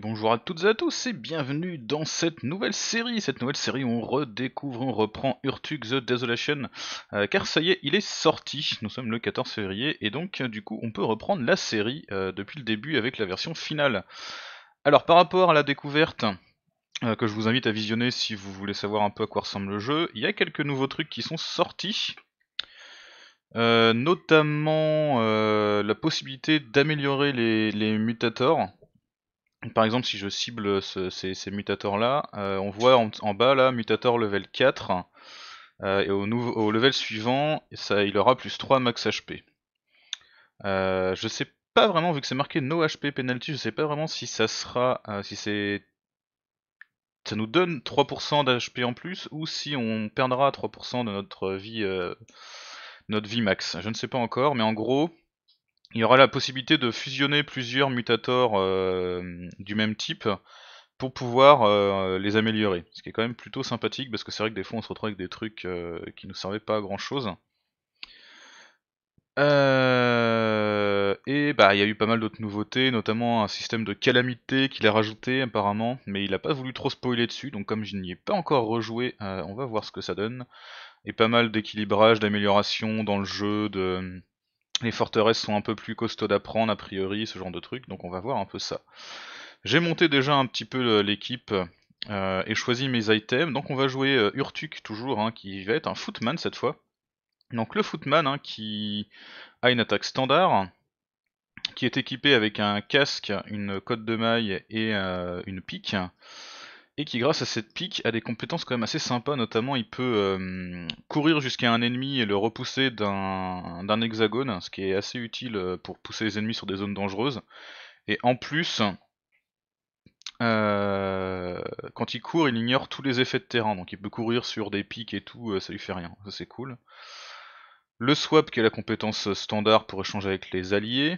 bonjour à toutes et à tous et bienvenue dans cette nouvelle série. Cette nouvelle série où on redécouvre, on reprend Urtuk The Desolation, euh, car ça y est, il est sorti. Nous sommes le 14 février et donc euh, du coup on peut reprendre la série euh, depuis le début avec la version finale. Alors par rapport à la découverte, que je vous invite à visionner si vous voulez savoir un peu à quoi ressemble le jeu, il y a quelques nouveaux trucs qui sont sortis. notamment la possibilité d'améliorer les, les mutators, par exemple, si je cible ces, ces là euh, on voit en, bas, là, mutator level 4, euh, et au, level suivant, ça, il aura plus 3 max HP. Euh, je sais pas vraiment, vu que c'est marqué no HP penalty, je sais pas vraiment si ça sera, euh, si c'est... Ça nous donne 3% d'HP en plus, ou si on perdra 3% de notre vie, notre vie max. Je ne sais pas encore, mais en gros, il y aura la possibilité de fusionner plusieurs mutators euh, du même type pour pouvoir euh, les améliorer. Ce qui est quand même plutôt sympathique parce que c'est vrai que des fois on se retrouve avec des trucs euh, qui nous servaient pas à grand chose. et bah il y a eu pas mal d'autres nouveautés, notamment un système de calamité qu'il a rajouté apparemment, mais il n'a pas voulu trop spoiler dessus, donc comme je n'y ai pas encore rejoué, on va voir ce que ça donne. Et pas mal d'équilibrage, d'amélioration dans le jeu, de les forteresses sont un peu plus costauds à a priori, ce genre de truc, donc on va voir un peu ça. J'ai monté déjà un petit peu euh, l'équipe euh, et choisi mes items, donc on va jouer euh, Urtuk toujours, hein, qui va être un footman cette fois. Donc le footman hein, qui a une attaque standard, qui est équipé avec un casque, une cotte de maille et une pique et qui grâce à cette pique a des compétences quand même assez sympas, notamment il peut euh, courir jusqu'à un ennemi et le repousser d'un hexagone, ce qui est assez utile euh, pour pousser les ennemis sur des zones dangereuses. Et en plus, euh, quand il court, il ignore tous les effets de terrain, donc il peut courir sur des pics et tout, ça lui fait rien, ça c'est cool. Le swap qui est la compétence standard pour échanger avec les alliés,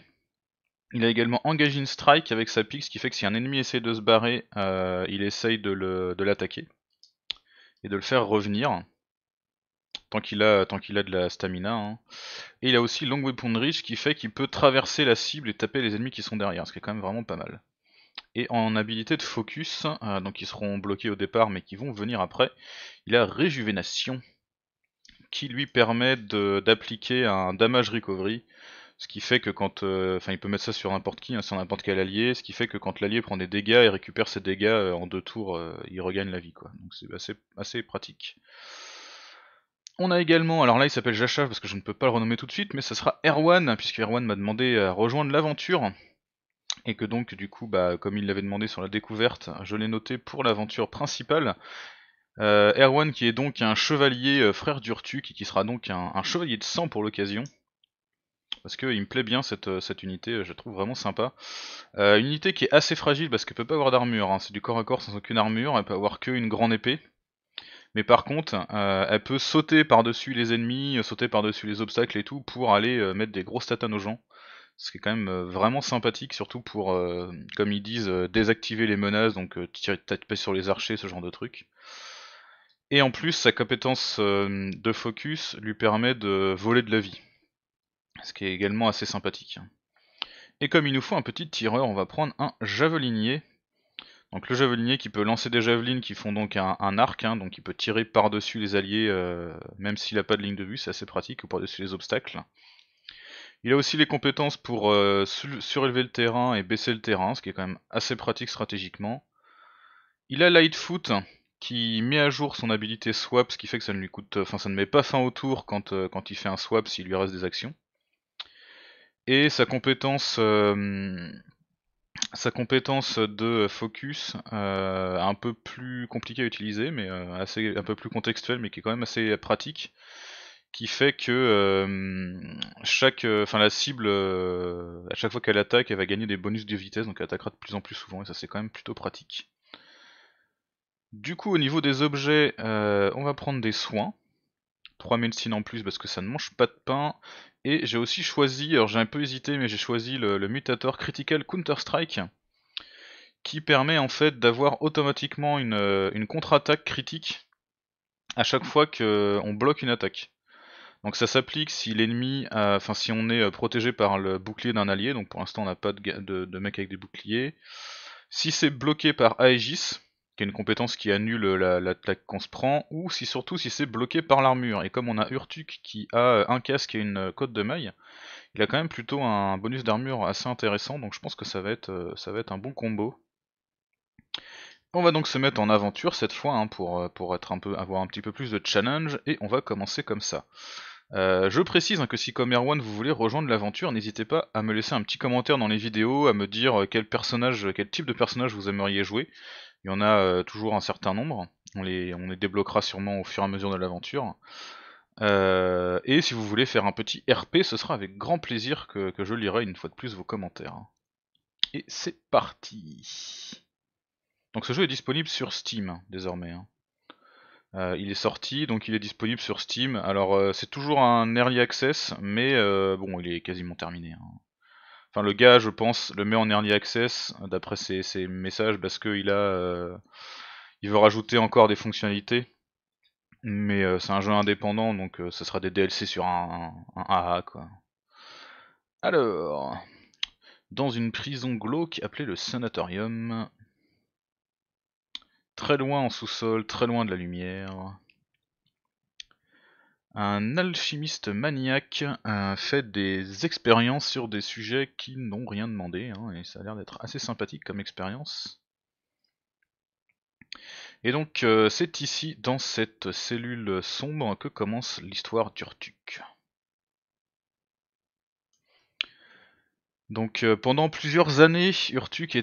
il a également engagé une strike avec sa pique, ce qui fait que si un ennemi essaie de se barrer, euh, il essaye de l'attaquer. Et de le faire revenir. Tant qu'il a, a de la stamina. Hein. Et il a aussi Long Weapon Reach, qui fait qu'il peut traverser la cible et taper les ennemis qui sont derrière, ce qui est quand même vraiment pas mal. Et en habilité de focus, euh, donc ils seront bloqués au départ mais qui vont venir après, il a Réjuvénation, qui lui permet d'appliquer un damage recovery ce qui fait que quand. Euh, enfin, il peut mettre ça sur n'importe qui, hein, sur n'importe quel allié. Ce qui fait que quand l'allié prend des dégâts et récupère ses dégâts euh, en deux tours, euh, il regagne la vie, quoi. Donc c'est assez, pratique. On a également, alors là il s'appelle Jacha parce que je ne peux pas le renommer tout de suite, mais ça sera Erwan, puisque Erwan m'a demandé à rejoindre l'aventure. Et que donc du coup, bah, comme il l'avait demandé sur la découverte, je l'ai noté pour l'aventure principale. Erwan qui est donc un chevalier frère d'Urtu qui sera donc un chevalier de sang pour l'occasion parce qu'il me plaît bien cette, euh, unité, euh, je trouve vraiment sympa. Euh, une unité qui est assez fragile parce qu'elle peut pas avoir d'armure, hein. c'est du corps à corps sans aucune armure, elle peut avoir qu'une grande épée. Mais par contre, elle peut sauter par-dessus les ennemis, sauter par-dessus les obstacles et tout pour aller mettre des grosses tatanes aux gens. Ce qui est quand même vraiment sympathique, surtout pour, comme ils disent, désactiver les menaces, donc tirer tête paix sur les archers, ce genre de truc. Et en plus, sa compétence de focus lui permet de voler de la vie ce qui est également assez sympathique. Et comme il nous faut un petit tireur, on va prendre un javelinier. Donc le javelinier qui peut lancer des javelines qui font donc un, arc, hein, donc il peut tirer par-dessus les alliés, euh, même s'il n'a pas de ligne de vue, c'est assez pratique, ou par-dessus les obstacles. Il a aussi les compétences pour euh, surélever le terrain et baisser le terrain, ce qui est quand même assez pratique stratégiquement. Il a Lightfoot qui met à jour son habilité swap, ce qui fait que ça ne lui coûte, enfin ça ne met pas fin au tour quand euh, il fait un swap s'il lui reste des actions et sa compétence euh, sa compétence de focus euh, un peu plus compliquée à utiliser, mais euh, assez, un peu plus contextuelle, mais qui est quand même assez pratique, qui fait que chaque, enfin la cible, à chaque fois qu'elle attaque, elle va gagner des bonus de vitesse, donc elle attaquera de plus en plus souvent, et ça c'est quand même plutôt pratique. Du coup, au niveau des objets, on va prendre des soins. 3 médecines en plus parce que ça ne mange pas de pain. Et j'ai aussi choisi, alors j'ai un peu hésité, mais j'ai choisi le, mutateur mutator Critical Counter-Strike, qui permet en fait d'avoir automatiquement une, euh, contre-attaque critique à chaque fois qu'on euh, bloque une attaque. Donc ça s'applique si l'ennemi, enfin si on est euh, protégé par le bouclier d'un allié, donc pour l'instant on n'a pas de, mec avec des boucliers. Si c'est bloqué par Aegis, qui est une compétence qui annule l'attaque qu'on se prend, ou si surtout si c'est bloqué par l'armure. Et comme on a Urtuk qui a euh, un casque et une euh, côte de maille, il a quand même plutôt un bonus d'armure assez intéressant, donc je pense que ça va être, euh, ça va être un bon combo. On va donc se mettre en aventure cette fois hein, pour, pour être un peu, avoir un petit peu plus de challenge et on va commencer comme ça. je précise hein, que si comme Erwan vous voulez rejoindre l'aventure, n'hésitez pas à me laisser un petit commentaire dans les vidéos, à me dire quel personnage, quel type de personnage vous aimeriez jouer. Il y en a euh, toujours un certain nombre. On les, débloquera sûrement au fur et à mesure de l'aventure. Euh, et si vous voulez faire un petit RP, ce sera avec grand plaisir que, je lirai une fois de plus vos commentaires. Et c'est parti Donc ce jeu est disponible sur Steam désormais. Hein. Euh, il est sorti, donc il est disponible sur Steam. Alors c'est toujours un early access, mais bon, il est quasiment terminé. Hein. Enfin, le gars, je pense, le met en early access d'après ses, messages parce qu'il a, euh, il veut rajouter encore des fonctionnalités. Mais euh, c'est un jeu indépendant, donc euh, ce ça sera des DLC sur un, AA quoi. Alors, dans une prison glauque appelée le sanatorium, très loin en sous-sol, très loin de la lumière, un alchimiste maniaque a euh, fait des expériences sur des sujets qui n'ont rien demandé, hein, et ça a l'air d'être assez sympathique comme expérience. Et donc euh, c'est ici, dans cette cellule sombre, que commence l'histoire d'Urtuk. Donc euh, pendant plusieurs années, Urtuk, a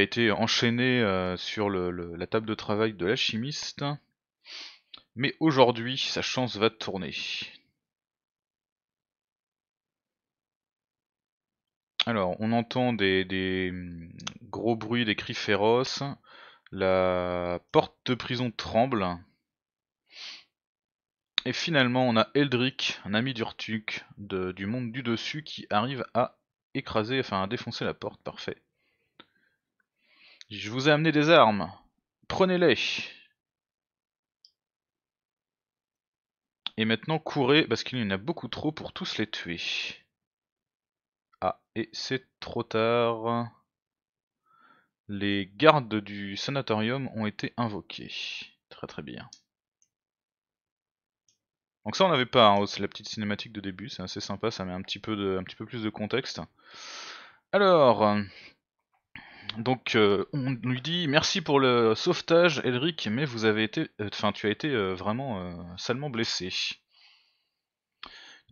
été enchaîné sur la table de travail de l'alchimiste mais aujourd'hui, sa chance va tourner. Alors, on entend des, mm, gros bruits, des cris féroces. La porte de prison tremble. Et finalement, on a Eldric, un ami d'Urtuk, du monde du dessus, qui arrive à écraser, enfin à défoncer la porte. Parfait. Je vous ai amené des armes. Prenez-les. Et maintenant courez, parce qu'il y en a beaucoup trop pour tous les tuer. Ah, et c'est trop tard. Les gardes du sanatorium ont été invoqués. Très très bien. Donc ça on n'avait pas, hein. c'est la petite cinématique de début, c'est assez sympa, ça met un petit peu, de, un petit peu plus de contexte. Alors, donc euh, on lui dit merci pour le sauvetage Eldric mais vous avez été, euh, enfin tu as été euh, vraiment salement blessé.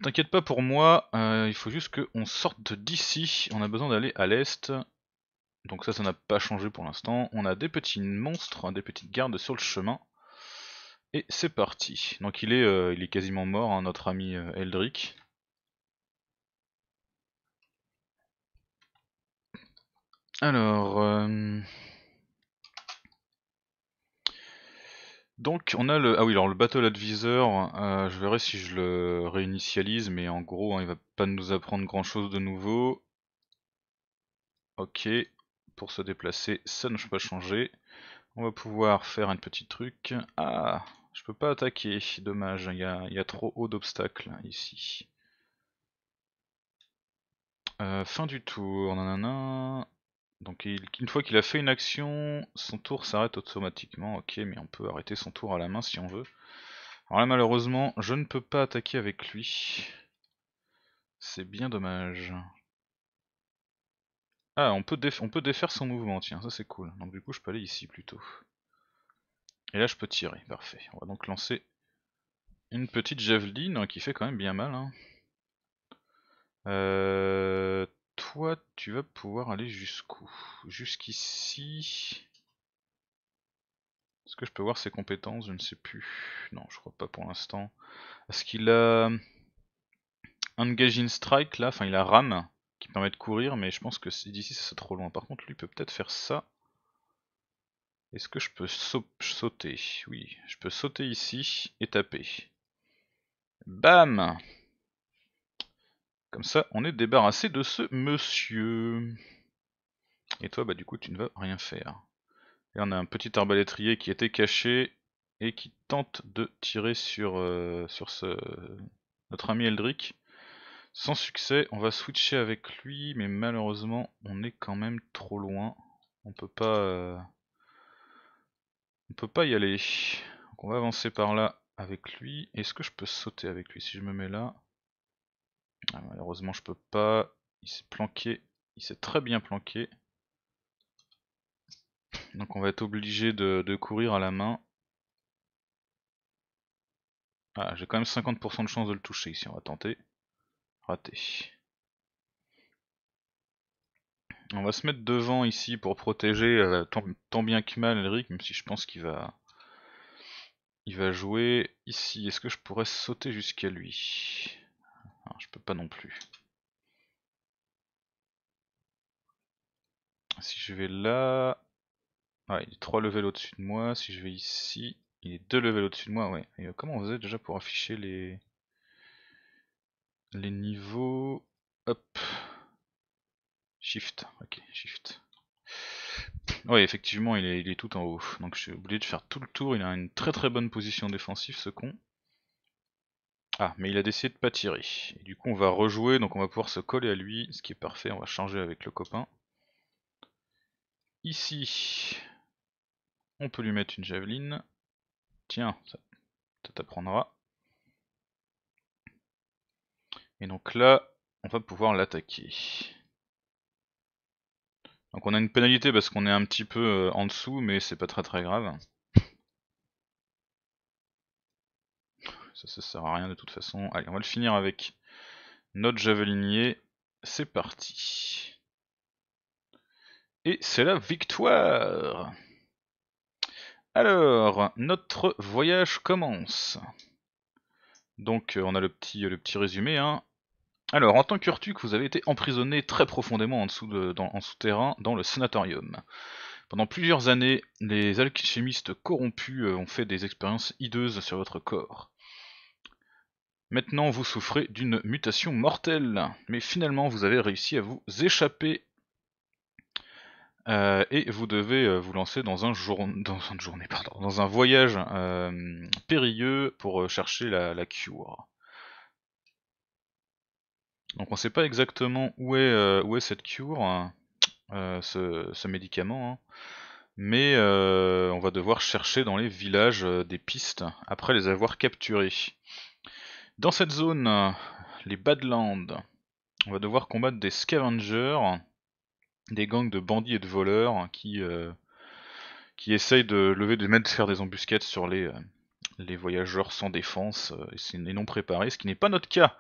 T'inquiète pas pour moi, il faut juste qu'on sorte d'ici, on a besoin d'aller à l'est. Donc ça ça n'a pas changé pour l'instant. On a des petits monstres, des petites gardes sur le chemin. Et c'est parti. Donc il est, il est quasiment mort, hein, notre ami Eldric. Alors, euh, donc on a le ah oui alors le Battle Advisor, euh, je verrai si je le réinitialise, mais en gros hein, il va pas nous apprendre grand chose de nouveau. Ok, pour se déplacer, ça ne peut pas changer. On va pouvoir faire un petit truc. Ah, je peux pas attaquer, dommage, il y a, trop haut d'obstacles ici. Euh, fin du tour, nanana. Donc une fois qu'il a fait une action, son tour s'arrête automatiquement. Ok, mais on peut arrêter son tour à la main si on veut. Alors là malheureusement, je ne peux pas attaquer avec lui. C'est bien dommage. Ah, on peut, défaire son mouvement, tiens, ça c'est cool. Donc du coup je peux aller ici plutôt. Et là je peux tirer, parfait. On va donc lancer une petite javeline hein, qui fait quand même bien mal. Hein. Euh... Toi, tu vas pouvoir aller jusqu'où Jusqu'ici... Est-ce que je peux voir ses compétences Je ne sais plus. Non, je crois pas pour l'instant. Est-ce qu'il a... Hum, Engaging Strike, là, enfin il a Ram, qui permet de courir, mais je pense que d'ici c'est trop loin. Par contre, lui peut peut-être faire ça. Est-ce que je peux sauter Oui, je peux sauter ici et taper. Bam comme ça, on est débarrassé de ce monsieur. Et toi, bah du coup, tu ne vas rien faire. Et on a un petit arbalétrier qui était caché et qui tente de tirer sur, euh, sur ce, notre ami Eldric. Sans succès, on va switcher avec lui, mais malheureusement, on est quand même trop loin. On peut pas, euh, on peut pas y aller. on va avancer par là avec lui. Est-ce que je peux sauter avec lui si je me mets là ah, malheureusement, je peux pas. Il s'est planqué. Il s'est très bien planqué. Donc on va être obligé de, courir à la main. Ah, j'ai quand même 50% de chance de le toucher ici, on va tenter. Raté. On va se mettre devant ici pour protéger euh, tant, bien que mal Eric, même si je pense qu'il va il va jouer ici. Est-ce que je pourrais sauter jusqu'à lui Hein, je peux pas non plus. Si je vais là... Ah, il est 3 levels au-dessus de moi. Si je vais ici, il est 2 levels au-dessus de moi. Ouais. Euh, comment on faisait déjà pour afficher les... Les niveaux... Hop. Shift. Ok, Shift. Oui, effectivement, il est, il est tout en haut. Donc je suis obligé de faire tout le tour. Il a une très très bonne position défensive, ce con. Ah, mais il a décidé de pas tirer. Et du coup, on va rejouer, donc on va pouvoir se coller à lui, ce qui est parfait, on va changer avec le copain. Ici, on peut lui mettre une javeline. Tiens, ça, ça t'apprendra. Et donc là, on va pouvoir l'attaquer. Donc on a une pénalité parce qu'on est un petit peu euh, en dessous, mais c'est pas très très grave. Ça, ça sert à rien de toute façon. Allez, on va le finir avec notre javelinier. C'est parti. Et c'est la victoire Alors, notre voyage commence. Donc, euh, on a le petit, le petit résumé. Hein. Alors, en tant qu'Urtuc, vous avez été emprisonné très profondément en, dessous de, en souterrain dans le sanatorium. Pendant plusieurs années, les alchimistes corrompus euh, ont fait des expériences hideuses sur votre corps. Maintenant vous souffrez d'une mutation mortelle, mais finalement vous avez réussi à vous échapper. Euh, et vous devez euh, vous lancer dans un jour dans un voyage euh, périlleux pour chercher la, cure. Donc on ne sait pas exactement où est, cette cure, hein, ce, médicament. Hein. mais on va devoir chercher dans les villages des pistes après les avoir capturés. Dans cette zone, euh, les Badlands, on va devoir combattre des scavengers, des gangs de bandits et de voleurs qui, euh, qui essayent de lever des mains, de faire des embuscades sur les, euh, les voyageurs sans défense et non préparés, ce qui n'est pas notre cas.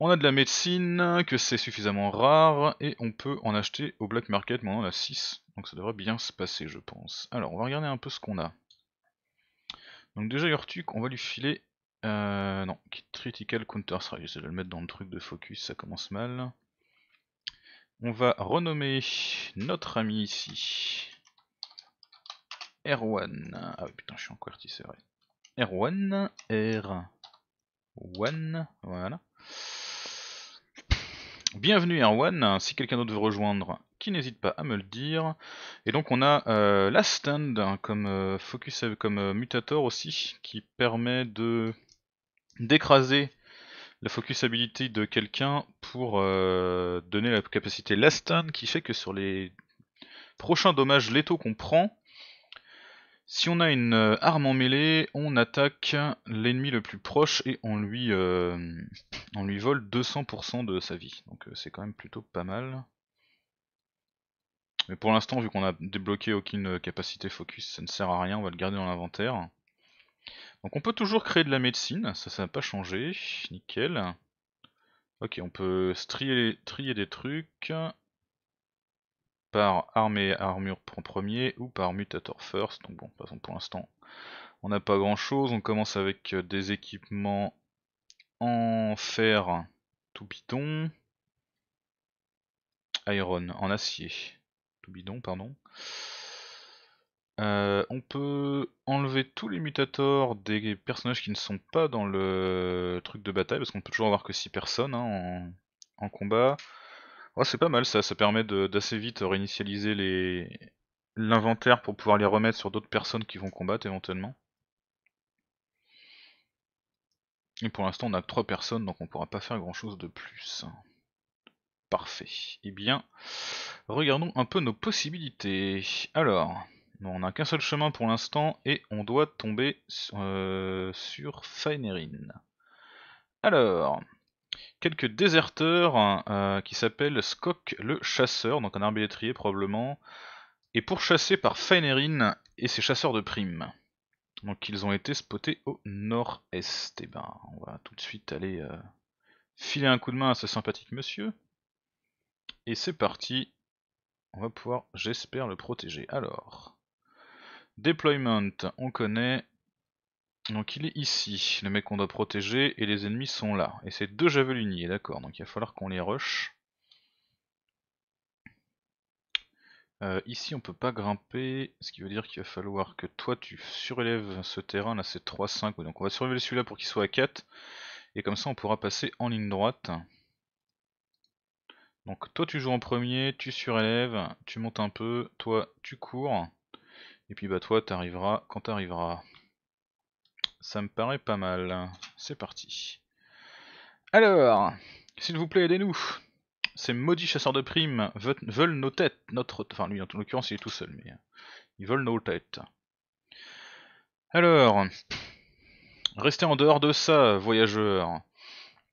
On a de la médecine, que c'est suffisamment rare, et on peut en acheter au black market, Maintenant on en a 6, donc ça devrait bien se passer je pense. Alors on va regarder un peu ce qu'on a. Donc déjà Yurtuk, on va lui filer euh, non, Critical Counter-Strike, je vais le mettre dans le truc de focus, ça commence mal. On va renommer notre ami ici. R1. Ah putain, je suis en QWERTY, c'est vrai. R1, r voilà. Bienvenue Erwan, si quelqu'un d'autre veut rejoindre, qui n'hésite pas à me le dire. Et donc on a euh, la stand hein, comme euh, focus comme euh, mutator aussi, qui permet de d'écraser la focus habilité de quelqu'un pour euh, donner la capacité last qui fait que sur les prochains dommages létaux qu'on prend, si on a une euh, arme en mêlée, on attaque l'ennemi le plus proche et on lui, euh, on lui vole 200% de sa vie. Donc c'est quand même plutôt pas mal. Mais pour l'instant, vu qu'on a débloqué aucune capacité focus, ça ne sert à rien, on va le garder dans l'inventaire. Donc on peut toujours créer de la médecine, ça ça n'a pas changé, nickel. Ok, on peut trier, trier des trucs par armée armure en premier ou par mutator first. Donc bon, façon pour l'instant, on n'a pas grand chose. On commence avec euh, des équipements en fer tout bidon, iron en acier tout bidon, pardon. Euh, on peut enlever tous les mutators des personnages qui ne sont pas dans le truc de bataille, parce qu'on peut toujours avoir que 6 personnes hein, en, combat. c'est pas mal ça, ça permet d'assez vite réinitialiser l'inventaire pour pouvoir les remettre sur d'autres personnes qui vont combattre éventuellement. Et pour l'instant on a 3 personnes, donc on pourra pas faire grand chose de plus. Parfait. Eh bien, regardons un peu nos possibilités. Alors... Bon, on n'a qu'un seul chemin pour l'instant et on doit tomber euh, sur, euh, Alors, quelques déserteurs euh, qui s'appellent Skok le chasseur, donc un arbitrier probablement, est pourchassé par Faenerin et ses chasseurs de primes. Donc ils ont été spotés au nord-est. Et eh ben, on va tout de suite aller euh, filer un coup de main à ce sympathique monsieur. Et c'est parti, on va pouvoir, j'espère, le protéger. Alors, Deployment, on connaît. Donc il est ici, le mec qu'on doit protéger, et les ennemis sont là. Et c'est deux javeliniers, d'accord, donc il va falloir qu'on les rush. Euh, ici on peut pas grimper, ce qui veut dire qu'il va falloir que toi tu surélèves ce terrain, là c'est 3-5, donc on va surélever celui-là pour qu'il soit à 4, et comme ça on pourra passer en ligne droite. Donc toi tu joues en premier, tu surélèves, tu montes un peu, toi tu cours, et puis bah toi t'arriveras quand t'arriveras. Ça me paraît pas mal. C'est parti. Alors, s'il vous plaît, aidez-nous. Ces maudits chasseurs de primes veulent nos têtes, notre... Enfin lui, en l'occurrence, il est tout seul, mais... Ils veulent nos têtes. Alors... Restez en dehors de ça, voyageurs.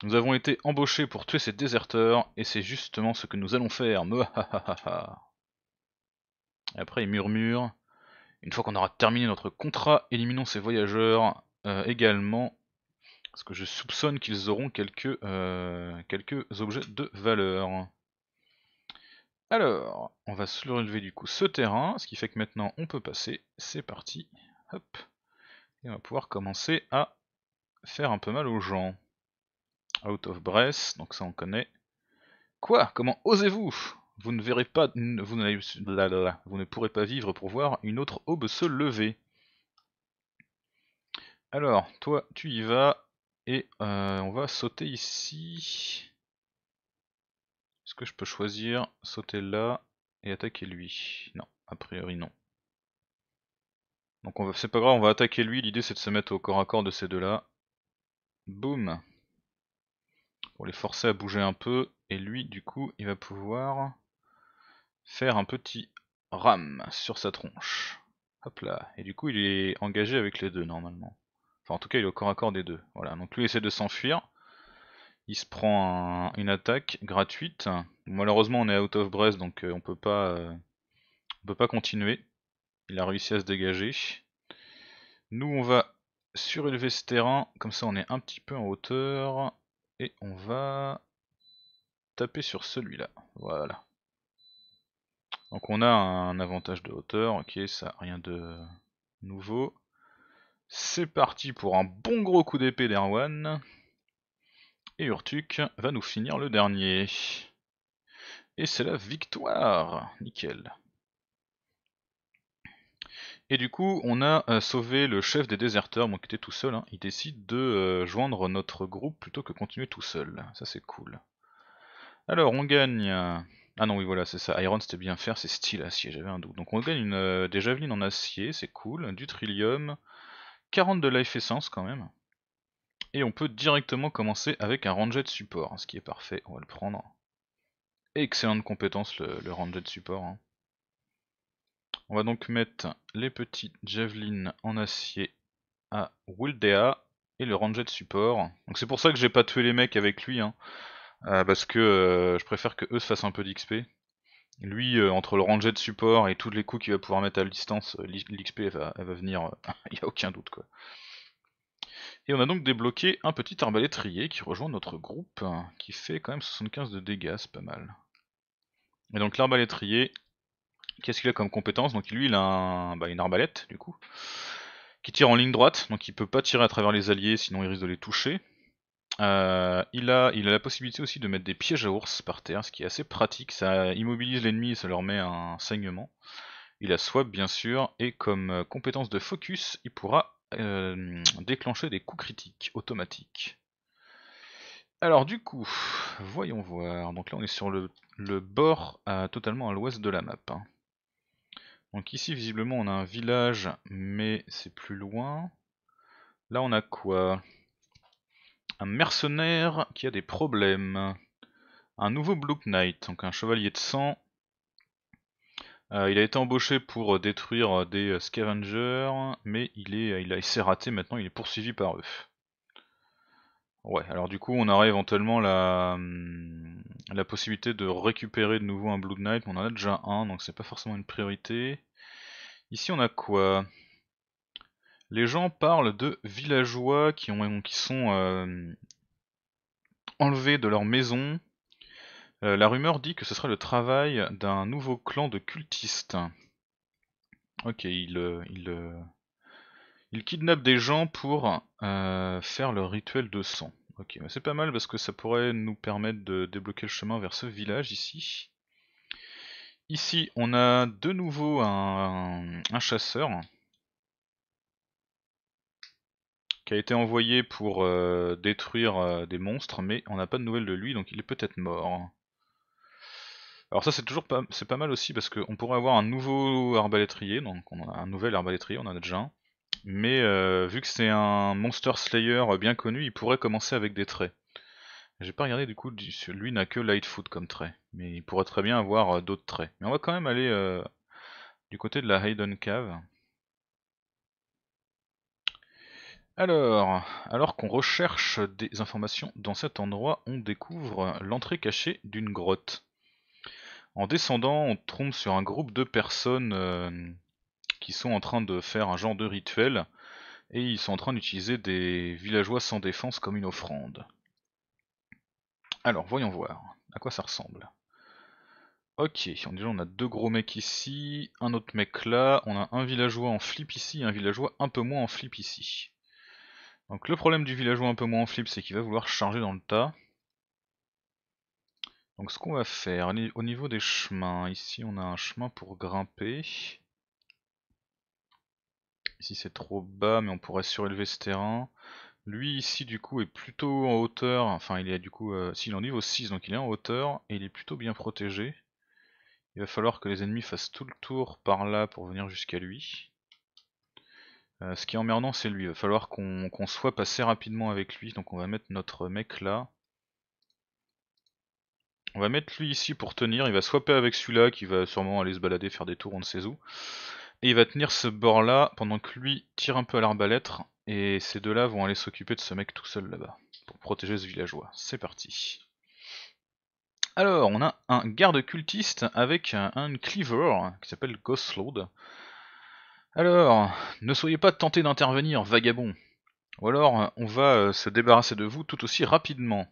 Nous avons été embauchés pour tuer ces déserteurs, et c'est justement ce que nous allons faire. après, il murmure. Une fois qu'on aura terminé notre contrat, éliminons ces voyageurs euh, également. Parce que je soupçonne qu'ils auront quelques, euh, quelques objets de valeur. Alors, on va se relever du coup ce terrain, ce qui fait que maintenant on peut passer. C'est parti. Hop. Et on va pouvoir commencer à faire un peu mal aux gens. Out of breath, donc ça on connaît. Quoi Comment osez-vous vous ne verrez pas, vous, ne pourrez pas vivre pour voir une autre aube se lever. Alors, toi, tu y vas, et euh, on va sauter ici. Est-ce que je peux choisir sauter là et attaquer lui Non, a priori non. Donc on va, c'est pas grave, on va attaquer lui, l'idée c'est de se mettre au corps à corps de ces deux-là. Boum Pour les forcer à bouger un peu, et lui du coup il va pouvoir faire un petit ram sur sa tronche. Hop là. Et du coup, il est engagé avec les deux normalement. Enfin, en tout cas, il est au corps à corps des deux. Voilà. Donc lui essaie de s'enfuir. Il se prend une attaque gratuite. Malheureusement, on est out of breath, donc euh, on peut pas, euh, on peut pas continuer. Il a réussi à se dégager. Nous, on va surélever ce terrain. Comme ça, on est un petit peu en hauteur. Et on va taper sur celui-là. Voilà. Donc on a un avantage de hauteur, ok, ça rien de nouveau. C'est parti pour un bon gros coup d'épée d'Erwan. Et Urtuk va nous finir le dernier. Et c'est la victoire Nickel. Et du coup, on a euh, sauvé le chef des déserteurs, moi qui était tout seul. Hein. Il décide de euh, joindre notre groupe plutôt que continuer tout seul. Ça, c'est cool. Alors, on gagne ah non, oui, voilà, c'est ça. Iron, c'était bien faire, c'est style acier, j'avais un doute. Donc on gagne une, euh, des javelines en acier, c'est cool. Du trillium, 40 de life essence quand même. Et on peut directement commencer avec un ranger de support, hein, ce qui est parfait, on va le prendre. Excellente compétence le, le ranger de support. Hein. On va donc mettre les petites javelines en acier à Wildea et le ranger de support. Donc c'est pour ça que j'ai pas tué les mecs avec lui. Hein. Euh, parce que euh, je préfère que eux se fassent un peu d'XP. Lui, euh, entre le rangé de support et tous les coups qu'il va pouvoir mettre à distance, l'XP va, venir, il n'y a aucun doute quoi. Et on a donc débloqué un petit arbalétrier qui rejoint notre groupe, hein, qui fait quand même 75 de dégâts, c'est pas mal. Et donc l'arbalétrier, qu'est-ce qu'il a comme compétence Donc lui il a un, bah, une arbalète du coup, qui tire en ligne droite, donc il peut pas tirer à travers les alliés sinon il risque de les toucher. Euh, il, a, la possibilité aussi de mettre des pièges à ours par terre, ce qui est assez pratique, ça immobilise l'ennemi et ça leur met un saignement. Il a swap bien sûr, et comme euh, compétence de focus, il pourra euh, déclencher des coups critiques automatiques. Alors du coup, voyons voir, donc là on est sur le, bord totalement à l'ouest de la map. Hein. Donc ici visiblement on a un village, mais c'est plus loin. Là on a quoi un mercenaire qui a des problèmes. Un nouveau Blue Knight, donc un chevalier de sang. Euh, il a été embauché pour euh, détruire euh, des scavengers, mais il est, il, a, raté maintenant, il est poursuivi par eux. Ouais, alors du coup on aurait éventuellement la, hum, la possibilité de récupérer de nouveau un Blue Knight, mais on en a déjà un, donc c'est pas forcément une priorité. Ici on a quoi les gens parlent de villageois qui, ont, qui sont euh, enlevés de leur maison. Euh, la rumeur dit que ce serait le travail d'un nouveau clan de cultistes. Ok, ils euh, il, kidnappe des gens pour faire leur rituel de sang. Ok, c'est pas mal parce que ça pourrait nous permettre de débloquer le chemin vers ce village ici. Ici, on a de nouveau un, un chasseur qui a été envoyé pour euh, détruire euh, des monstres, mais on n'a pas de nouvelles de lui, donc il est peut-être mort. Alors ça c'est toujours pas, pas mal aussi parce qu'on pourrait avoir un nouveau arbalétrier, donc on a un nouvel arbalétrier, on en a déjà un. Mais euh, vu que c'est un Monster Slayer bien connu, il pourrait commencer avec des traits. J'ai pas regardé du coup, lui n'a que Lightfoot comme trait, mais il pourrait très bien avoir d'autres traits. Mais on va quand même aller du côté de la Hayden Cave, Alors, alors qu'on recherche des informations dans cet endroit, on découvre l'entrée cachée d'une grotte. En descendant, on tombe sur un groupe de personnes euh, qui sont en train de faire un genre de rituel, et ils sont en train d'utiliser des villageois sans défense comme une offrande. Alors, voyons voir à quoi ça ressemble. Ok, on a deux gros mecs ici, un autre mec là, on a un villageois en flip ici, et un villageois un peu moins en flip ici. Donc le problème du villageois un peu moins en flip, c'est qu'il va vouloir charger dans le tas. Donc ce qu'on va faire, au niveau des chemins, ici on a un chemin pour grimper. Ici c'est trop bas, mais on pourrait surélever ce terrain. Lui ici du coup est plutôt en hauteur, enfin il est du coup, euh, s'il est en niveau 6, donc il est en hauteur, et il est plutôt bien protégé. Il va falloir que les ennemis fassent tout le tour par là pour venir jusqu'à lui. Euh, ce qui est emmerdant c'est lui. Il va falloir qu'on soit swap assez rapidement avec lui. Donc on va mettre notre mec là. On va mettre lui ici pour tenir. Il va swapper avec celui-là qui va sûrement aller se balader, faire des tours, on ne sait où. Et il va tenir ce bord là pendant que lui tire un peu à l'arbalète. Et ces deux-là vont aller s'occuper de ce mec tout seul là-bas. Pour protéger ce villageois. C'est parti. Alors, on a un garde cultiste avec un, cleaver hein, qui s'appelle Ghostlord alors, ne soyez pas tenté d'intervenir, vagabond. Ou alors, on va euh, se débarrasser de vous tout aussi rapidement.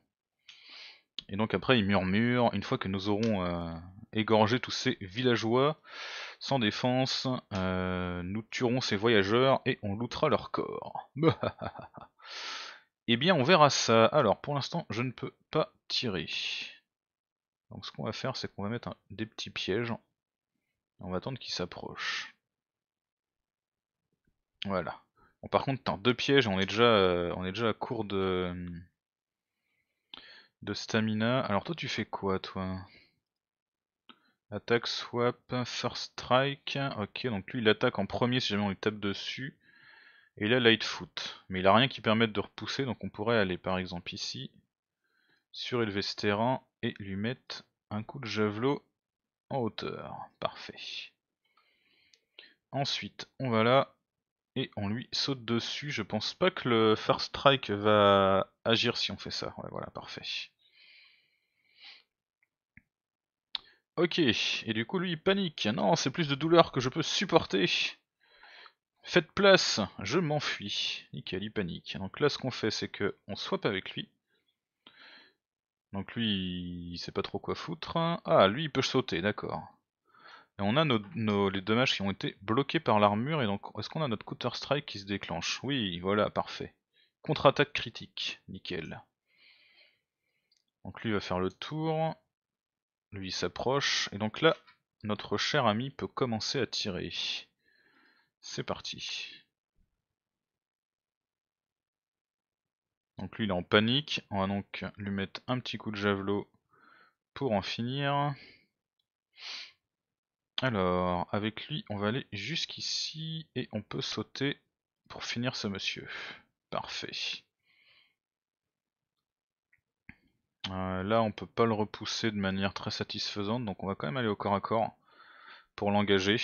Et donc après, il murmure, une fois que nous aurons euh, égorgé tous ces villageois, sans défense, euh, nous tuerons ces voyageurs et on lootera leur corps. eh bien, on verra ça. Alors, pour l'instant, je ne peux pas tirer. Donc ce qu'on va faire, c'est qu'on va mettre un, des petits pièges. On va attendre qu'ils s'approchent. Voilà. par contre, en deux pièges, on est déjà, euh, on est déjà à court de, de stamina. Alors toi, tu fais quoi, toi Attaque, swap, first strike. Ok, donc lui, il attaque en premier si jamais on lui tape dessus. Et là, light foot, Mais il a rien qui permette de repousser, donc on pourrait aller par exemple ici, sur ce terrain et lui mettre un coup de javelot en hauteur. Parfait. Ensuite, on va là, et on lui saute dessus. Je pense pas que le First Strike va agir si on fait ça. Ouais, voilà, parfait. Ok, et du coup lui il panique. Non, c'est plus de douleur que je peux supporter. Faites place, je m'enfuis. Nickel, il panique. Donc là ce qu'on fait c'est que on swap avec lui. Donc lui il sait pas trop quoi foutre. Ah lui il peut sauter, d'accord. Et on a les dommages qui ont été bloqués par l'armure, et donc est-ce qu'on a notre Counter-Strike qui se déclenche Oui, voilà, parfait. Contre-attaque critique, nickel. Donc lui va faire le tour, lui s'approche, et donc là, notre cher ami peut commencer à tirer. C'est parti. Donc lui il est en panique, on va donc lui mettre un petit coup de javelot pour en finir. Alors, avec lui, on va aller jusqu'ici et on peut sauter pour finir ce monsieur. Parfait. Euh, là, on peut pas le repousser de manière très satisfaisante, donc on va quand même aller au corps à corps pour l'engager.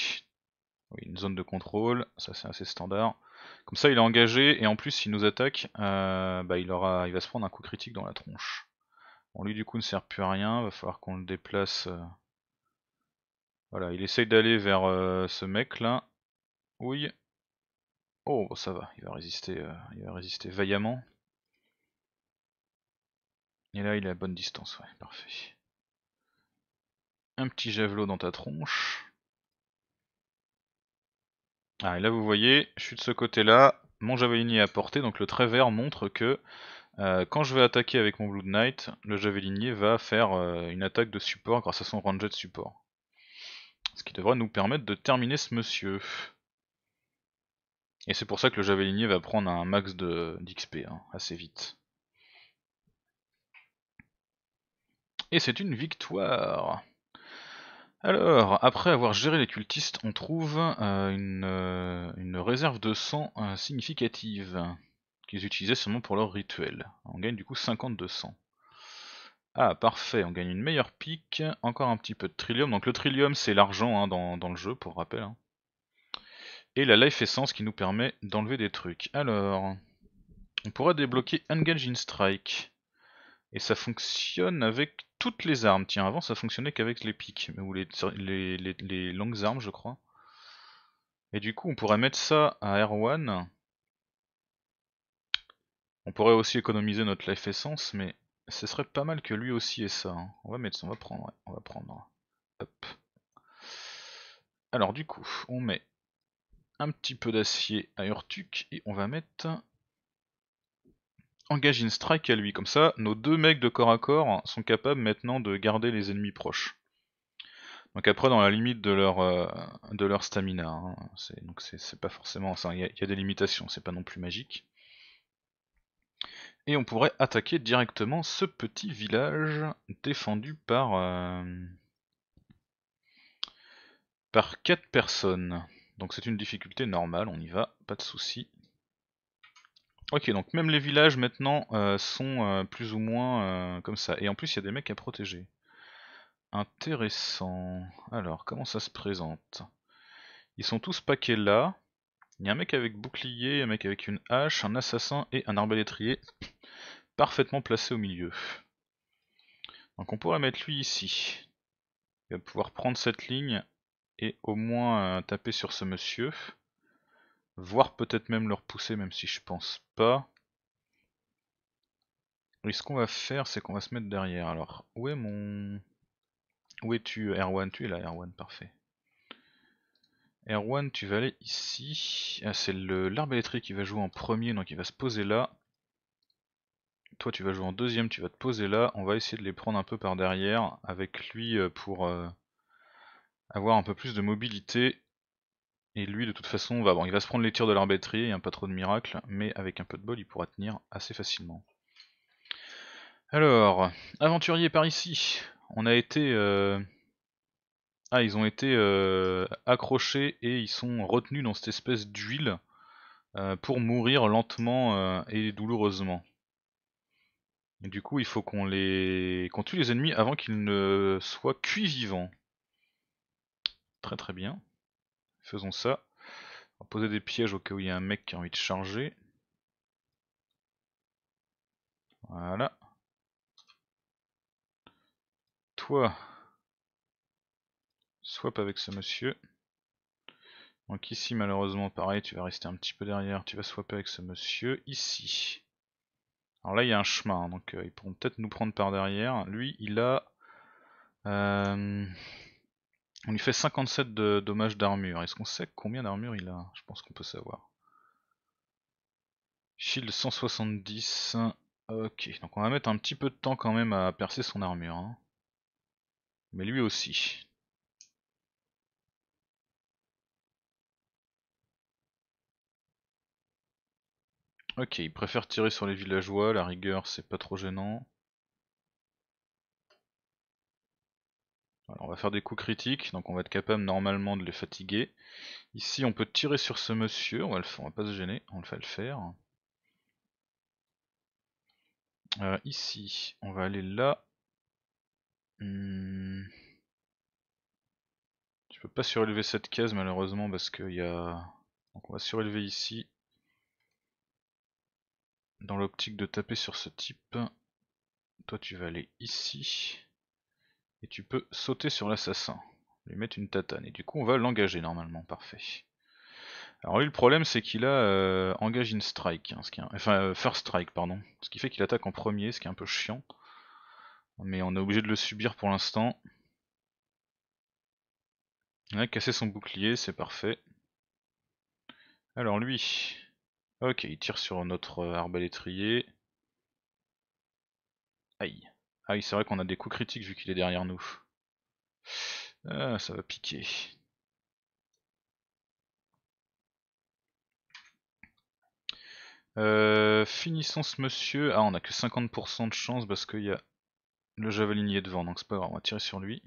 Oui, une zone de contrôle, ça c'est assez standard. Comme ça, il est engagé et en plus, s'il nous attaque, euh, bah, il, aura, il va se prendre un coup critique dans la tronche. Bon, lui du coup ne sert plus à rien, va falloir qu'on le déplace. Euh, voilà, il essaye d'aller vers euh, ce mec là. Oui. Oh, ça va, il va résister, euh, il va résister vaillamment. Et là, il est à bonne distance, ouais, parfait. Un petit javelot dans ta tronche. Ah, et là, vous voyez, je suis de ce côté-là, mon javelinier est à portée, donc le trait vert montre que euh, quand je vais attaquer avec mon blue Knight, le javelinier va faire une attaque de support grâce à son ranger de support. Ce qui devrait nous permettre de terminer ce monsieur. Et c'est pour ça que le javelinier va prendre un max d'XP hein, assez vite. Et c'est une victoire alors, après avoir géré les cultistes, on trouve euh, euh, une, réserve de sang euh, significative qu'ils utilisaient seulement pour leur rituel. On gagne du coup 50 de sang. Ah, parfait, on gagne une meilleure pique, encore un petit peu de trillium. Donc le trillium, c'est l'argent hein, dans, le jeu, pour rappel. Hein. Et la life essence qui nous permet d'enlever des trucs. Alors, on pourrait débloquer Engage in Strike. Et ça fonctionne avec toutes les armes. Tiens, avant ça fonctionnait qu'avec les piques, ou les, les, longues armes, je crois. Et du coup, on pourrait mettre ça à R1. On pourrait aussi économiser notre life essence, mais ce serait pas mal que lui aussi ait ça. Hein. On va mettre ça, on va prendre. on va prendre. Hein. Alors du coup, on met un petit peu d'acier à Urtuk et on va mettre engage une strike à lui, comme ça nos deux mecs de corps à corps sont capables maintenant de garder les ennemis proches. Donc après dans la limite de leur, euh, de leur stamina, hein. c'est, c'est, pas forcément ça, il y, a des limitations, c'est pas non plus magique. Et on pourrait attaquer directement ce petit village défendu par... Euh, par 4 personnes. Donc c'est une difficulté normale, on y va, pas de souci. Ok, donc même les villages maintenant euh, sont euh, plus ou moins comme ça. Et en plus il y a des mecs à protéger. Intéressant. Alors, comment ça se présente Ils sont tous paquets là. Il y a un mec avec bouclier, un mec avec une hache, un assassin et un arbalétrier parfaitement placé au milieu. Donc on pourrait mettre lui ici. Il va pouvoir prendre cette ligne et au moins euh, taper sur ce monsieur. Voire peut-être même le repousser, même si je pense pas. Et ce qu'on va faire, c'est qu'on va se mettre derrière. Alors, où est mon... Où es-tu, Erwan, Tu es là, Erwan, parfait. Erwan tu vas aller ici. Ah, c'est l'arbre électrique qui va jouer en premier, donc il va se poser là. Toi tu vas jouer en deuxième, tu vas te poser là, on va essayer de les prendre un peu par derrière avec lui euh, pour euh, avoir un peu plus de mobilité. Et lui de toute façon il va se prendre les tirs de il y a pas trop de miracle, mais avec un peu de bol il pourra tenir assez facilement. Alors, aventurier par ici, on a été euh, Ah, ils ont été accrochés et ils sont retenus dans cette espèce d'huile pour mourir lentement et douloureusement. Du coup, il faut qu'on les... tue les ennemis avant qu'ils ne soient cuits vivants. Très très bien. Faisons ça. On va poser des pièges au cas où il y a un mec qui a envie de charger. Voilà. Toi, swap avec ce monsieur. Donc ici, malheureusement, pareil, tu vas rester un petit peu derrière. Tu vas swapper avec ce monsieur ici. Alors là, il y a un chemin, donc euh, ils pourront peut-être nous prendre par derrière. Lui, il a... Euh, on lui fait 57 de dommages d'armure. Est-ce qu'on sait combien d'armure il a Je pense qu'on peut savoir. Shield 170. Ok, donc on va mettre un petit peu de temps quand même à percer son armure. Hein. Mais lui aussi. Ok, il préfère tirer sur les villageois, la rigueur c'est pas trop gênant. on va faire des coups critiques, donc on va être capable normalement de les fatiguer. Ici on peut tirer sur ce monsieur, on va, va pas se gêner, on va le faire. Euh, ici, on va aller là. Hmm. Je peux pas surélever cette case malheureusement parce qu'il y a... Donc on va surélever ici, dans l'optique de taper sur ce type, toi tu vas aller ici et tu peux sauter sur l'assassin, lui mettre une tatane et du coup on va l'engager normalement, parfait. Alors lui le problème c'est qu'il a engagé euh, engage in strike, hein, enfin euh, first strike pardon, ce qui fait qu'il attaque en premier, ce qui est un peu chiant, mais on est obligé de le subir pour l'instant. On a cassé son bouclier, c'est parfait. Alors lui, Ok, il tire sur notre euh, arbalétrier. Aïe. Ah c'est vrai qu'on a des coups critiques vu qu'il est derrière nous. Ah, ça va piquer. Euh, finissons ce monsieur. Ah, on a que 50% de chance parce qu'il y a le javelinier devant, donc c'est pas grave, on va tirer sur lui.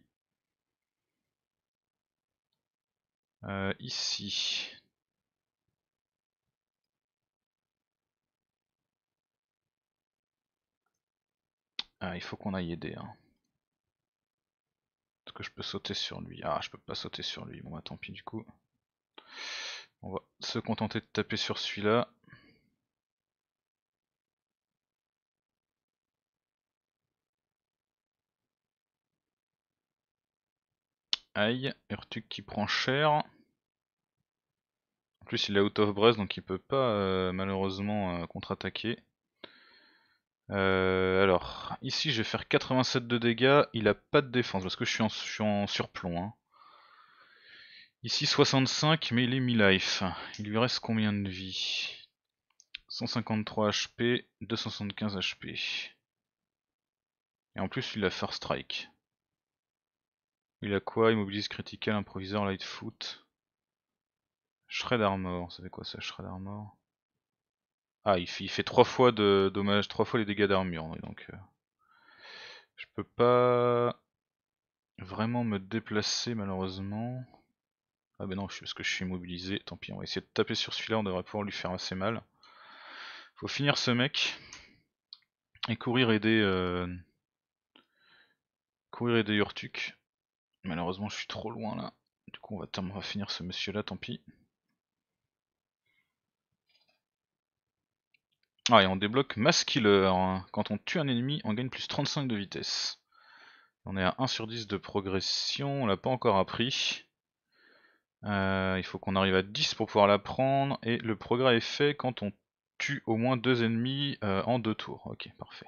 Euh, ici, Ah, il faut qu'on aille aider. Est-ce hein. que je peux sauter sur lui Ah, je peux pas sauter sur lui. Bon, bah tant pis du coup. On va se contenter de taper sur celui-là. Aïe, Urtuk qui prend cher. En plus il est out of breath donc il peut pas euh, malheureusement euh, contre-attaquer. Euh, alors, ici je vais faire 87 de dégâts, il a pas de défense parce que je suis en, surplomb. Hein. Ici 65, mais il est mi-life. Il lui reste combien de vie 153 HP, 275 HP. Et en plus il a First Strike. Il a quoi Immobilise Critical, Improviseur, Lightfoot. Shred Armor, ça fait quoi ça Shred Armor ah, il, fait trois fois de dommage, trois fois les dégâts d'armure, donc euh, je peux pas vraiment me déplacer malheureusement. Ah ben non, parce que je suis immobilisé, tant pis, on va essayer de taper sur celui-là, on devrait pouvoir lui faire assez mal. Faut finir ce mec, et courir aider, euh, courir aider Urtuk. Malheureusement je suis trop loin là, du coup on va, on va finir ce monsieur là, tant pis. Ah, et on débloque Maskiller. Hein. Quand on tue un ennemi, on gagne plus 35 de vitesse. On est à 1 sur 10 de progression, on l'a pas encore appris. Euh, il faut qu'on arrive à 10 pour pouvoir l'apprendre, et le progrès est fait quand on tue au moins deux ennemis euh, en deux tours. Ok, parfait.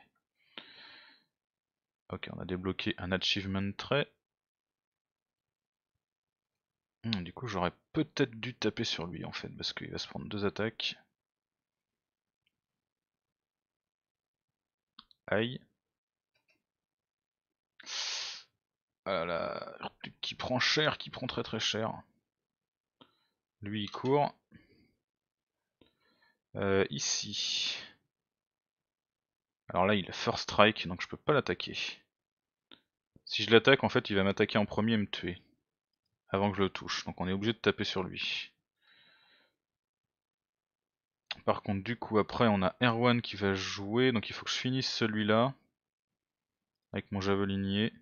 Ok, on a débloqué un achievement trait. Hmm, du coup, j'aurais peut-être dû taper sur lui en fait, parce qu'il va se prendre deux attaques. Aïe. Ah là là, qui prend cher, qui prend très très cher. Lui il court. Euh, ici. Alors là il a first strike donc je peux pas l'attaquer. Si je l'attaque en fait il va m'attaquer en premier et me tuer. Avant que je le touche. Donc on est obligé de taper sur lui. Par contre, du coup, après, on a Erwan qui va jouer. Donc, il faut que je finisse celui-là. Avec mon javelinier.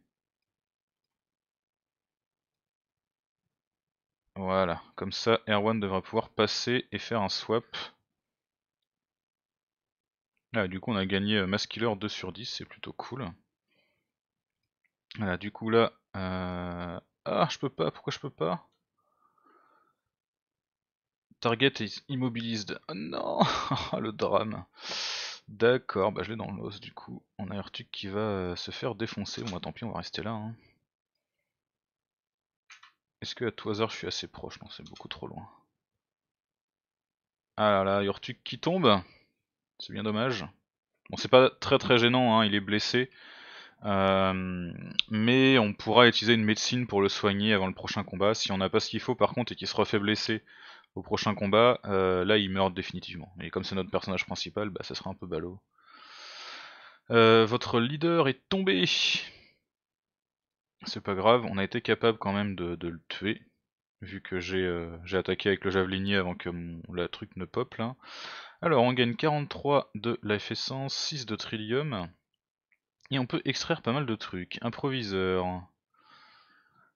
Voilà. Comme ça, Erwan devra pouvoir passer et faire un swap. Ah, du coup, on a gagné euh, Maskiller 2 sur 10. C'est plutôt cool. Voilà, du coup, là... Euh, ah, je peux pas. Pourquoi je peux pas Target is immobilized Oh non Le drame. D'accord, bah je l'ai dans l'os du coup. On a Urtuk qui va euh, se faire défoncer. Bon bon, tant pis, on va rester là. Hein. Est-ce que à tout hasard je suis assez proche Non, c'est beaucoup trop loin. Ah là là, Urtuk qui tombe. C'est bien dommage. Bon, c'est pas très très gênant, hein, il est blessé. Euh, mais on pourra utiliser une médecine pour le soigner avant le prochain combat. Si on n'a pas ce qu'il faut par contre et qu'il se refait blesser au prochain combat, euh, là il meurt définitivement. Et comme c'est notre personnage principal, bah, ça sera un peu ballot. Euh, votre leader est tombé. C'est pas grave, on a été capable quand même de, le tuer, vu que euh, j'ai attaqué avec le javelinier avant que mon, la truc ne pop là. Alors on gagne 43 de life essence, 6 de trillium, et on peut extraire pas mal de trucs. Improviseur,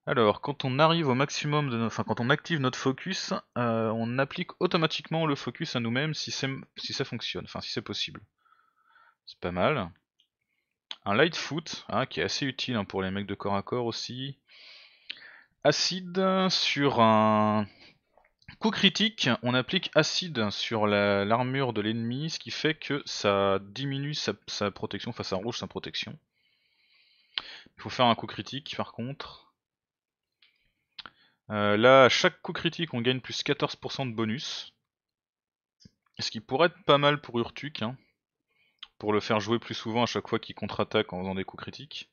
alors, quand on arrive au maximum de enfin, quand on active notre focus, euh, on applique automatiquement le focus à nous-mêmes si, ça fonctionne, enfin si c'est possible. C'est pas mal. Un light foot, hein, qui est assez utile hein, pour les mecs de corps à corps aussi. Acide sur un coup critique, on applique acide sur l'armure de l'ennemi, ce qui fait que ça diminue sa, sa protection, enfin ça rouge sa protection. Il faut faire un coup critique par contre. Euh, là, à chaque coup critique, on gagne plus 14% de bonus. Ce qui pourrait être pas mal pour Urtuk, hein. pour le faire jouer plus souvent à chaque fois qu'il contre-attaque en faisant des coups critiques.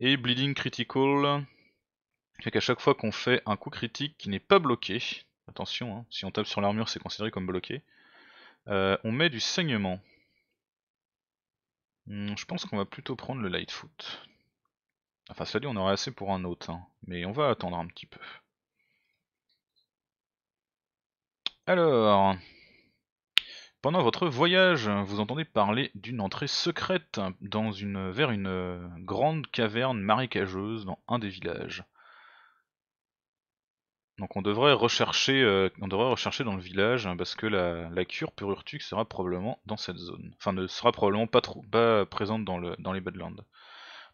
Et Bleeding Critical, c'est qu'à chaque fois qu'on fait un coup critique qui n'est pas bloqué, attention, hein, si on tape sur l'armure c'est considéré comme bloqué, euh, on met du saignement. Hmm, je pense qu'on va plutôt prendre le Lightfoot. Enfin, ça dit, on aurait assez pour un autre, hein. mais on va attendre un petit peu. Alors, pendant votre voyage, vous entendez parler d'une entrée secrète dans vers une euh, grande caverne marécageuse dans un des villages. Donc on devrait rechercher, euh, on devrait rechercher dans le village hein, parce que la, cure Urtuk sera probablement dans cette zone. Enfin ne sera probablement pas trop présente dans, dans les Badlands.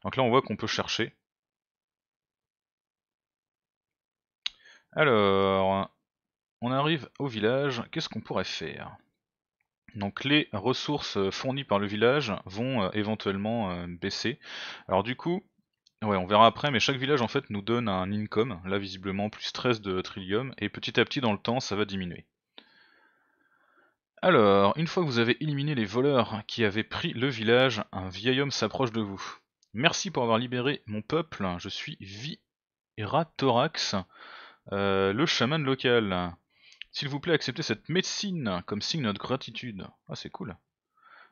Donc là, on voit qu'on peut chercher. Alors, on arrive au village. Qu'est-ce qu'on pourrait faire donc les ressources fournies par le village vont euh, éventuellement euh, baisser. Alors du coup, Ouais, on verra après, mais chaque village en fait nous donne un income, là visiblement plus 13 de trillium, et petit à petit dans le temps ça va diminuer. Alors, une fois que vous avez éliminé les voleurs qui avaient pris le village, un vieil homme s'approche de vous. Merci pour avoir libéré mon peuple, je suis Virathorax, euh, le chaman local. S'il vous plaît, acceptez cette médecine comme signe de notre gratitude. Ah, c'est cool.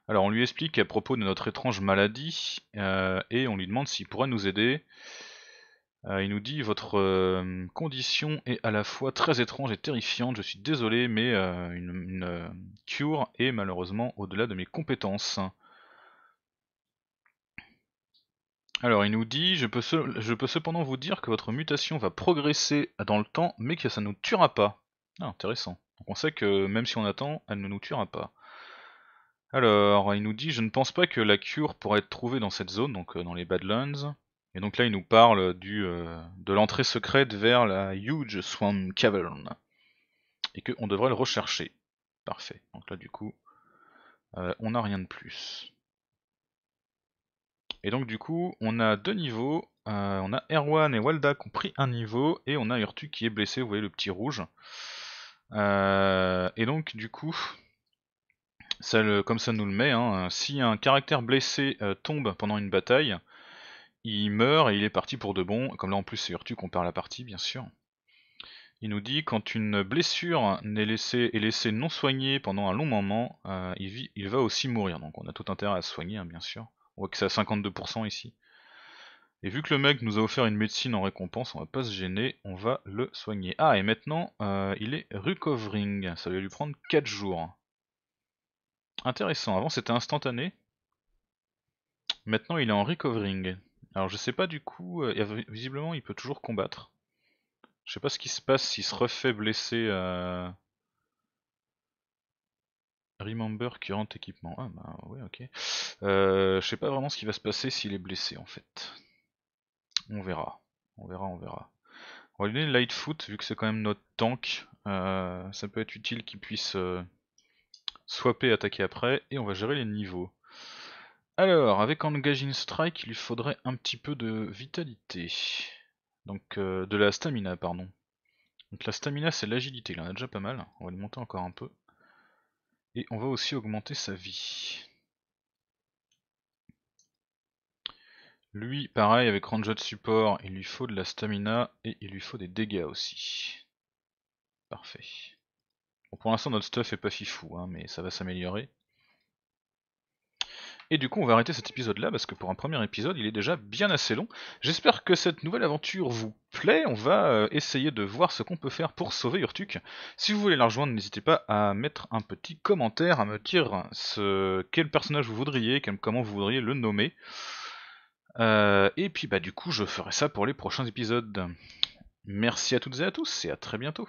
Alors, on lui explique à propos de notre étrange maladie euh, et on lui demande s'il pourrait nous aider. Euh, il nous dit Votre euh, condition est à la fois très étrange et terrifiante. Je suis désolé, mais une cure est malheureusement au-delà de mes compétences. Alors il nous dit, je peux, cependant vous dire que votre mutation va progresser dans le temps, mais que ça ne nous tuera pas. Ah, intéressant. Donc on sait que même si on attend, elle ne nous tuera pas. Alors, il nous dit, je ne pense pas que la cure pourrait être trouvée dans cette zone, donc euh, dans les Badlands. Et donc là, il nous parle du, euh, de l'entrée secrète vers la Huge Swan Cavern. Et qu'on devrait le rechercher. Parfait. Donc là, du coup, euh, on n'a rien de plus. Et donc du coup, on a deux niveaux. Euh, on a Erwan et Walda qui ont pris un niveau, et on a Urtu qui est blessé, vous voyez le petit rouge. Euh, et donc du coup, comme ça nous le met, hein, si un caractère blessé euh, tombe pendant une bataille, il meurt et il est parti pour de bon. Comme là en plus c'est Urtu qu'on perd la partie, bien sûr. Il nous dit quand une blessure est laissée, non soignée pendant un long moment, il, va aussi mourir. Donc on a tout intérêt à soigner, hein, bien sûr. On voit que c'est à 52% ici. Et vu que le mec nous a offert une médecine en récompense, on va pas se gêner, on va le soigner. Ah, et maintenant, euh, il est recovering. Ça va lui prendre 4 jours. Intéressant, avant c'était instantané. Maintenant il est en recovering. Alors je sais pas du coup, euh, visiblement il peut toujours combattre. Je sais pas ce qui se passe s'il se refait blesser euh, Remember current équipement. Ah bah ouais ok. Euh, je sais pas vraiment ce qui va se passer s'il est blessé en fait. On verra. On verra, on verra. On va lui donner Lightfoot vu que c'est quand même notre tank. Euh, ça peut être utile qu'il puisse euh, swapper, attaquer après. Et on va gérer les niveaux. Alors, avec Engaging Strike, il lui faudrait un petit peu de vitalité. Donc euh, de la stamina, pardon. Donc la stamina c'est l'agilité, il en a déjà pas mal. On va le monter encore un peu. Et on va aussi augmenter sa vie. Lui, pareil, avec Ranger de support, il lui faut de la stamina et il lui faut des dégâts aussi. Parfait. Bon, pour l'instant, notre stuff est pas fifou, hein, mais ça va s'améliorer. Et du coup, on va arrêter cet épisode-là, parce que pour un premier épisode, il est déjà bien assez long. J'espère que cette nouvelle aventure vous plaît. On va euh, essayer de voir ce qu'on peut faire pour sauver Urtuk. Si vous voulez la rejoindre, n'hésitez pas à mettre un petit commentaire, à me dire ce... quel personnage vous voudriez, comment vous voudriez le nommer. Euh, et puis bah du coup, je ferai ça pour les prochains épisodes. Merci à toutes et à tous, et à très bientôt.